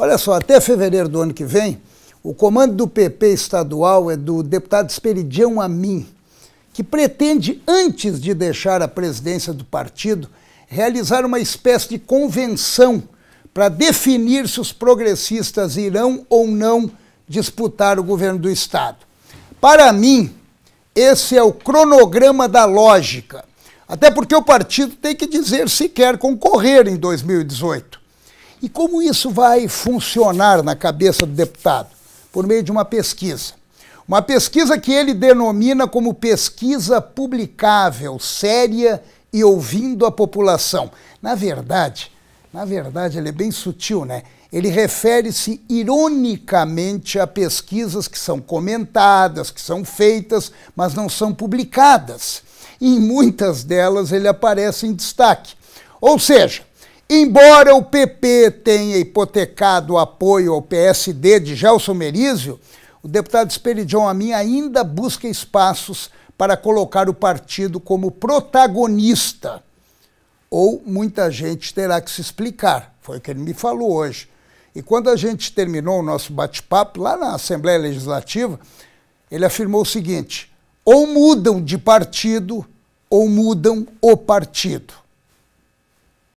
Olha só, até fevereiro do ano que vem, o comando do PP estadual é do deputado Esperidião Amin, que pretende, antes de deixar a presidência do partido, realizar uma espécie de convenção para definir se os progressistas irão ou não disputar o governo do Estado. Para mim, esse é o cronograma da lógica. Até porque o partido tem que dizer se quer concorrer em 2018. E como isso vai funcionar na cabeça do deputado? Por meio de uma pesquisa. Uma pesquisa que ele denomina como pesquisa publicável, séria e ouvindo a população. Na verdade, na verdade, ele é bem sutil, né? Ele refere-se ironicamente a pesquisas que são comentadas, que são feitas, mas não são publicadas. E em muitas delas ele aparece em destaque. Ou seja, Embora o PP tenha hipotecado o apoio ao PSD de Gelson Merizio, o deputado Esperidion Amin ainda busca espaços para colocar o partido como protagonista. Ou muita gente terá que se explicar, foi o que ele me falou hoje. E quando a gente terminou o nosso bate-papo lá na Assembleia Legislativa, ele afirmou o seguinte: ou mudam de partido ou mudam o partido.